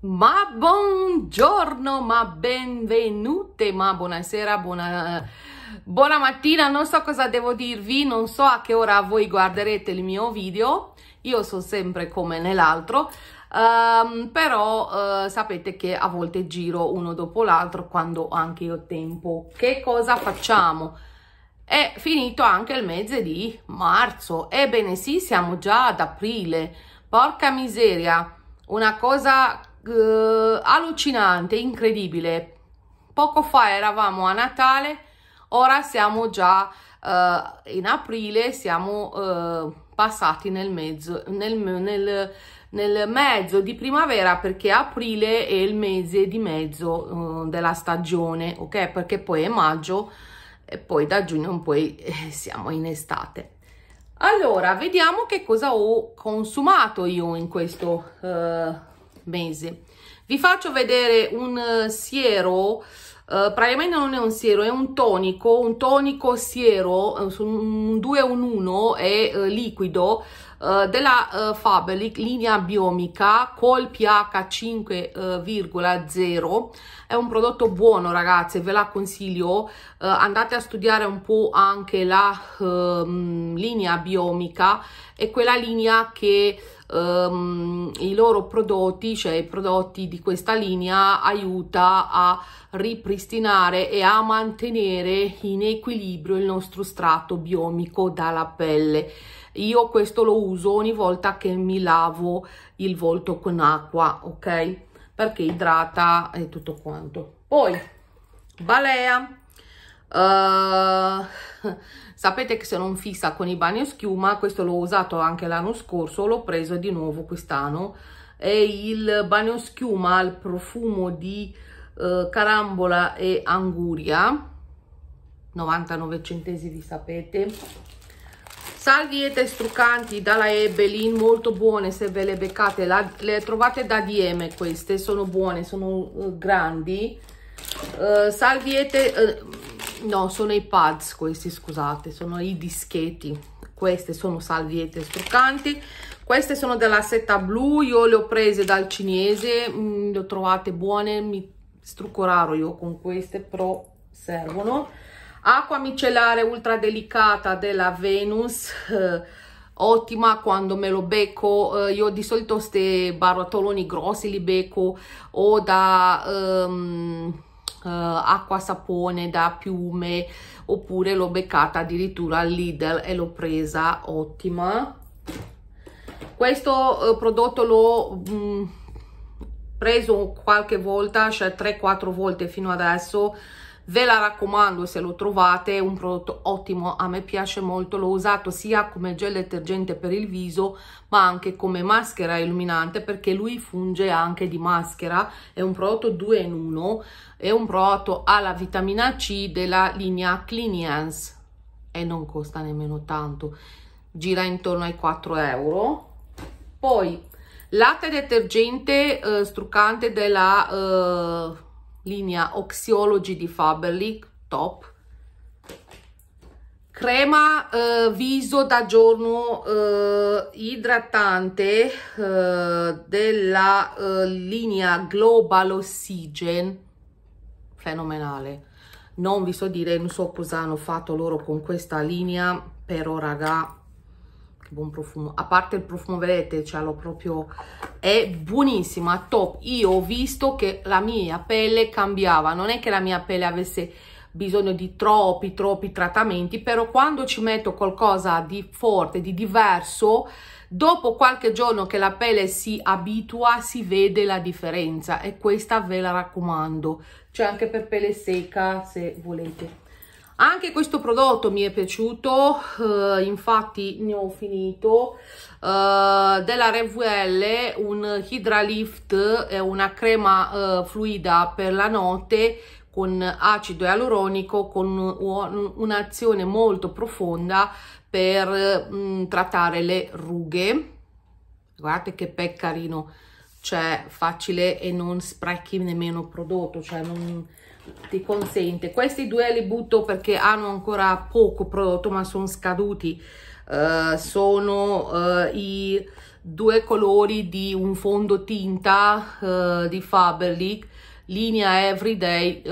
Ma buongiorno, ma benvenute, ma buonasera, buona, buona mattina, non so cosa devo dirvi, non so a che ora voi guarderete il mio video, io so sempre come nell'altro, um, però uh, sapete che a volte giro uno dopo l'altro quando anche io ho tempo. Che cosa facciamo? È finito anche il mese di marzo, ebbene sì, siamo già ad aprile, porca miseria! Una cosa eh, allucinante, incredibile. Poco fa eravamo a Natale, ora siamo già eh, in aprile, siamo eh, passati nel mezzo, nel, nel, nel mezzo di primavera perché aprile è il mese di mezzo uh, della stagione, ok? Perché poi è maggio e poi da giugno in poi eh, siamo in estate. Allora, vediamo che cosa ho consumato io in questo uh, mese. Vi faccio vedere un eh, siero, eh, praticamente non è un siero, è un tonico, un tonico siero, eh, un 2 1 1 è eh, liquido, Uh, della uh, Faberlic linea biomica col pH 5,0 è un prodotto buono ragazze ve la consiglio uh, andate a studiare un po' anche la ehm, linea biomica è quella linea che um, i loro prodotti, cioè i prodotti di questa linea, aiuta a ripristinare e a mantenere in equilibrio il nostro strato biomico dalla pelle. Io questo lo uso ogni volta che mi lavo il volto con acqua, ok? Perché idrata e tutto quanto. Poi, balea eh, sapete che sono fissa con i bagni schiuma, questo l'ho usato anche l'anno scorso, l'ho preso di nuovo quest'anno. È il bagno schiuma al profumo di uh, carambola e anguria, 99 centesimi sapete. Salviette struccanti dalla Ebelin, molto buone se ve le beccate, la, le trovate da DM queste, sono buone, sono uh, grandi. salviette no sono i pads questi scusate sono i dischetti queste sono salviette struccanti queste sono della seta blu io le ho prese dal cinese mh, mm, le ho trovate buone mi strucco raro io con queste però servono acqua micellare ultra delicata della venus eh, ottima quando me lo becco eh, io di solito ste barattoloni grossi li becco o da um, Uh, acqua sapone da piume oppure l'ho beccata addirittura al Lidl e l'ho presa ottima questo uh, prodotto l'ho mm, preso qualche volta cioè 3-4 volte fino adesso ve la raccomando se lo trovate è un prodotto ottimo a me piace molto l'ho usato sia come gel detergente per il viso ma anche come maschera illuminante perché lui funge anche di maschera è un prodotto 2 in 1 è un prodotto alla vitamina C della linea Cleanians e non costa nemmeno tanto gira intorno ai 4 euro poi latte detergente eh, struccante della eh, linea Oxiology di Faberly, top. Crema eh, viso da giorno eh, idratante eh, della eh, linea Global Oxygen, fenomenale. Non vi so dire, non so cosa hanno fatto loro con questa linea, però raga buon profumo a parte il profumo vedete cioè lo proprio è buonissima top io ho visto che la mia pelle cambiava non è che la mia pelle avesse bisogno di troppi troppi trattamenti però quando ci metto qualcosa di forte di diverso dopo qualche giorno che la pelle si abitua si vede la differenza e questa ve la raccomando c'è cioè, anche per pelle secca se volete anche questo prodotto mi è piaciuto eh, infatti ne ho finito eh, della RVL un Hydralift è una crema eh, fluida per la notte con acido e ialuronico con un'azione molto profonda per mh, mm, trattare le rughe guardate che pec cioè facile e non sprechi nemmeno prodotto cioè non ti consente questi due li butto perché hanno ancora poco prodotto ma eh, sono scaduti uh, eh, sono uh, i due colori di un fondotinta uh, eh, di Faberlic linea everyday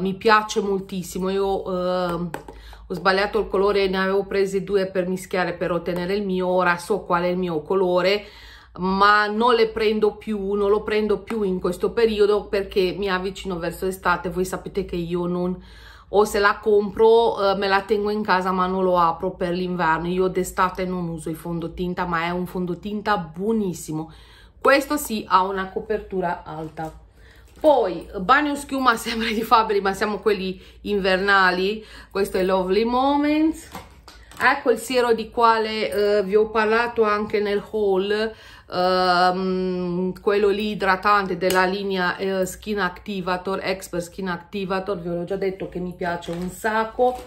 mi piace moltissimo io ehm, ho sbagliato il colore ne avevo presi due per mischiare per ottenere il mio ora so qual è il mio colore ma non le prendo più, non lo prendo più in questo periodo perché mi avvicino verso l'estate, voi sapete che io non o se la compro eh, me la tengo in casa ma non lo apro per l'inverno, io d'estate non uso i fondotinta ma è un fondotinta buonissimo, questo sì ha una copertura alta. Poi bagno schiuma sempre di Fabri ma siamo quelli invernali, questo è Lovely Moments ecco il siero di quale eh, vi ho parlato anche nel haul ehm, quello lì idratante della linea eh, Skin Activator Expert Skin Activator vi ho già detto che mi piace un sacco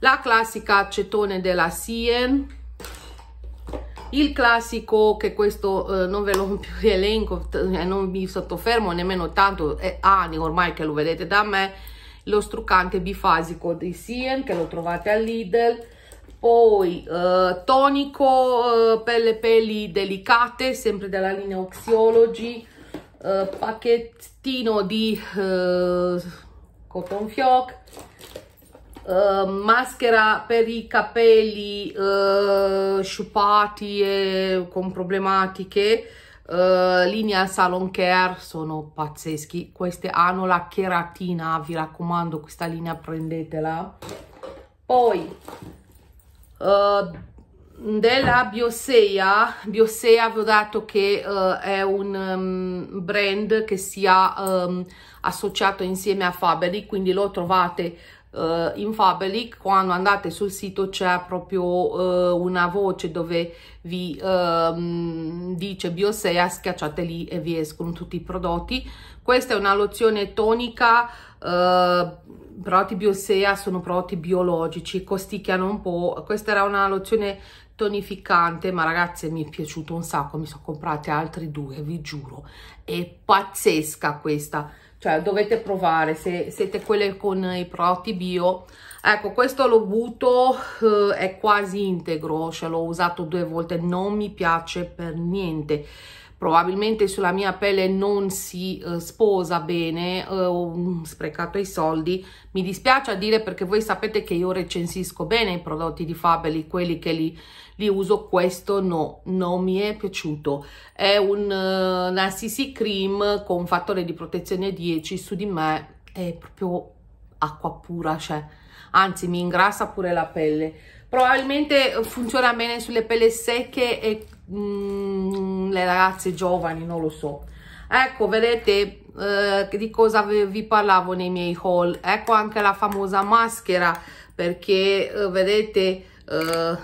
la classica acetone della Sien il classico che questo eh, non ve lo più elenco eh, non mi sottofermo nemmeno tanto è anni ormai che lo vedete da me lo struccante bifasico di Sien che lo trovate al Lidl poi eh, tonico eh, per le peli delicate sempre della linea Oxiology eh, pacchettino di eh, cotton fioc eh, maschera per i capelli eh, sciupati e con problematiche Uh, linea salon care sono pazzeschi queste hanno la cheratina vi raccomando questa linea prendetela poi uh, della Biosea, Biosea ho dato che uh, è un um, brand che si è um, associato insieme a Faberi, quindi lo trovate uh, eh, in Faberlic quando andate sul sito c'è proprio uh, una voce dove vi uh, dice Biosea schiacciate lì e vi escono tutti i prodotti questa è una lozione tonica eh, prodotti Biosea sono prodotti biologici costicchiano un po' questa era una lozione tonificante ma ragazze mi è piaciuto un sacco mi sono comprate altri due vi giuro è pazzesca questa cioè dovete provare se siete quelle con i prodotti bio ecco questo lo butto eh, è quasi integro ce cioè, l'ho usato due volte non mi piace per niente probabilmente sulla mia pelle non si eh, sposa bene, eh, ho sprecato i soldi, mi dispiace a dire perché voi sapete che io recensisco bene i prodotti di Fabeli, quelli che li, li uso, questo no, non mi è piaciuto, è un, eh, una CC cream con fattore di protezione 10, su di me è proprio acqua pura, cioè anzi mi ingrassa pure la pelle probabilmente eh, funziona bene sulle pelle secche e mm, le ragazze giovani, non lo so. Ecco, vedete eh, di cosa vi parlavo nei miei haul. Ecco anche la famosa maschera, perché eh, vedete eh,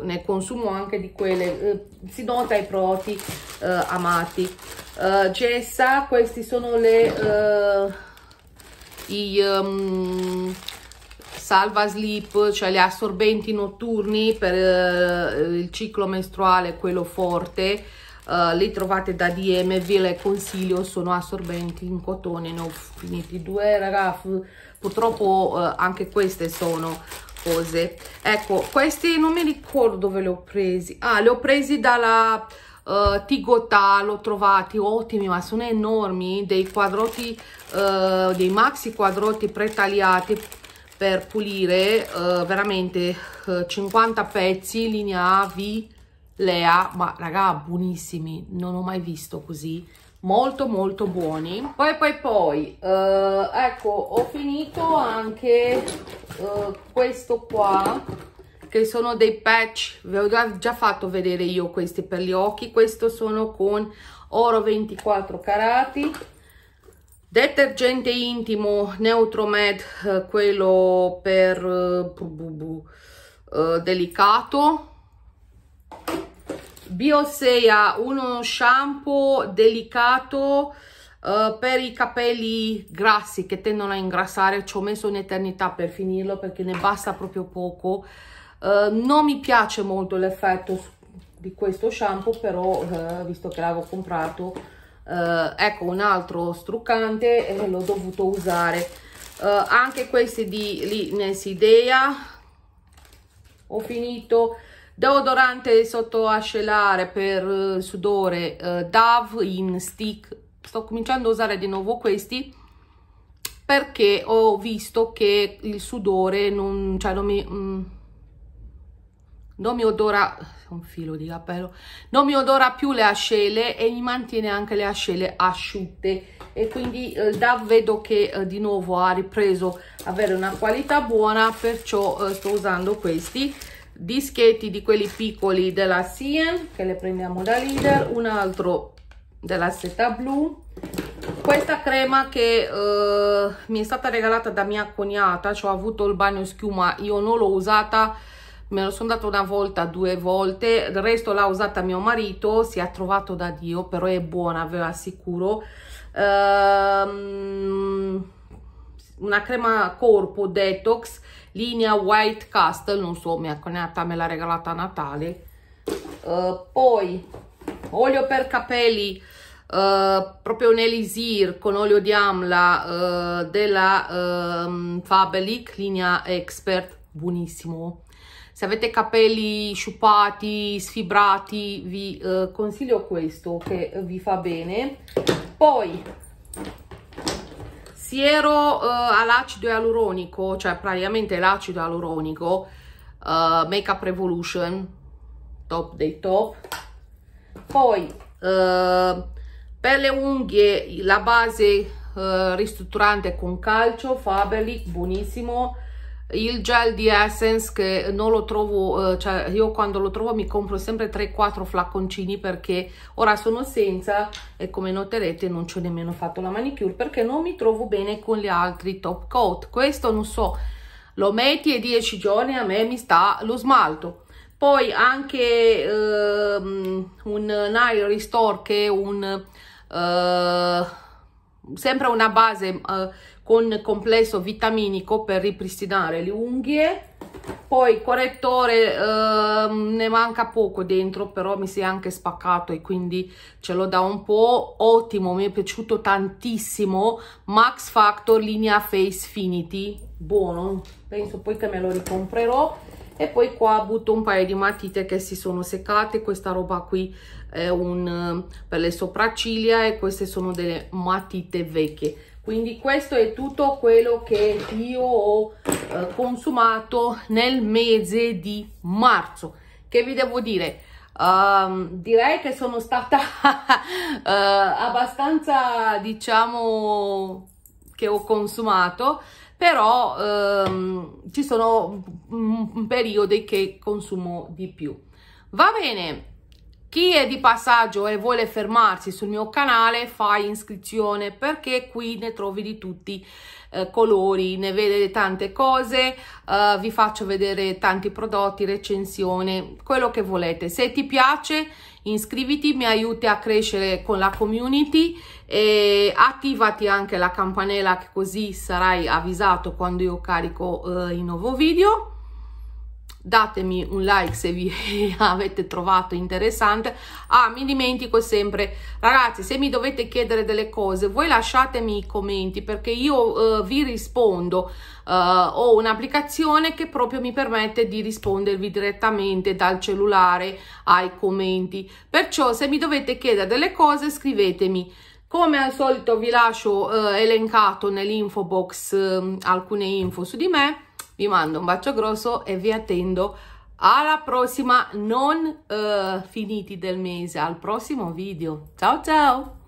ne consumo anche di quelle, eh, si nota i prodotti eh, amati. Eh, Gessa, questi sono le... Eh, i, um, salva sleep, cioè gli assorbenti notturni per il ciclo mestruale, quello forte, eh, li trovate da DM ve le consiglio sono assorbenti in cotone ne ho finiti due ragazzi, purtroppo uh, anche queste sono cose ecco questi non mi ricordo dove li ho presi ah li ho presi dalla uh, Tigotà ho trovati ottimi ma sono enormi dei quadrotti uh, dei maxi quadrotti pretagliati per pulire uh, veramente uh, 50 pezzi linea A V Lea, ma raga, buonissimi, non ho mai visto così, molto molto buoni. Poi poi poi, eh, ecco, ho finito anche eh, questo qua, che sono dei patch, vi ho già fatto vedere io questi per gli occhi, questo sono con oro 24 carati, detergente intimo Neutromed, eh, quello per eh, bu bu bu, eh, delicato, Biosea, uno shampoo delicato uh, per i capelli grassi che tendono a ingrassare. Ci ho messo un'eternità per finirlo perché ne basta proprio poco. Uh, non mi piace molto l'effetto di questo shampoo, però uh, visto che l'avevo comprato, ecco un altro struccante e l'ho dovuto usare. anche questi di Liness ho finito deodorante sotto ascelare per uh, sudore uh, Dove in stick sto cominciando a usare di nuovo questi perché ho visto che il sudore non, cioè non mi, mm, non mi odora un filo di cappello non mi odora più le ascelle e mi mantiene anche le ascelle asciutte e quindi eh, da vedo che eh, di nuovo ha ripreso avere una qualità buona perciò eh, sto usando questi dischetti di quelli piccoli della Sien che le prendiamo da Leader un altro della seta blu questa crema che eh, mi è stata regalata da mia cognata cioè ho avuto il bagno schiuma io non l'ho usata me lo sono data una volta due volte il resto l'ha usata mio marito si è trovato da dio però è buona ve lo assicuro ehm, una crema corpo detox linea White Castle, non so, mi ha cognata me l'ha regalata a Natale. Uh, poi olio per capelli, uh, proprio un elisir con olio di amla uh, della um, ehm, Fabelic, linea Expert, buonissimo. Se avete capelli sciupati, sfibrati, vi consiglio questo che vi fa bene. Poi siero eh, all'acido ialuronico, cioè praticamente l'acido ialuronico, eh, Make Up Revolution, top dei top. Poi eh, per le unghie la base eh, ristrutturante con calcio, Faberlic, buonissimo, il gel di Essence che non lo trovo, eh, cioè io quando lo trovo mi compro sempre 3-4 flacconcini perché ora sono senza e come noterete non ci ho nemmeno fatto la manicure perché non mi trovo bene con gli altri top coat. Questo non so, lo metti e 10 giorni a me mi sta lo smalto. Poi anche um, un Nile Restore che è un... Uh, sempre una base uh, con complesso vitaminico per ripristinare le unghie poi correttore eh, ne manca poco dentro però mi si è anche spaccato e quindi ce l'ho da un po' ottimo mi è piaciuto tantissimo Max Factor linea Face Finity buono penso poi che me lo ricomprerò e poi qua butto un paio di matite che si sono seccate questa roba qui è un eh, per le sopracciglia e queste sono delle matite vecchie quindi questo è tutto quello che io ho eh, consumato nel mese di marzo che vi devo dire um, direi che sono stata uh, abbastanza diciamo che ho consumato però um, ci sono mm, mm, periodi che consumo di più va bene chi è di passaggio e vuole fermarsi sul mio canale fa iscrizione perché qui ne trovi di tutti eh, colori, ne vedete tante cose, eh, vi faccio vedere tanti prodotti, recensione, quello che volete. Se ti piace iscriviti, mi aiuti a crescere con la community e attivati anche la campanella che così sarai avvisato quando io carico eh, i nuovi video datemi un like se vi avete trovato interessante ah mi dimentico sempre ragazzi se mi dovete chiedere delle cose voi lasciatemi i commenti perché io uh, vi rispondo uh, ho un'applicazione che proprio mi permette di rispondervi direttamente dal cellulare ai commenti perciò se mi dovete chiedere delle cose scrivetemi come al solito vi lascio uh, elencato nell'info box ehm, alcune info su di me vi mando un bacio grosso e vi attendo alla prossima non uh, finiti del mese al prossimo video ciao ciao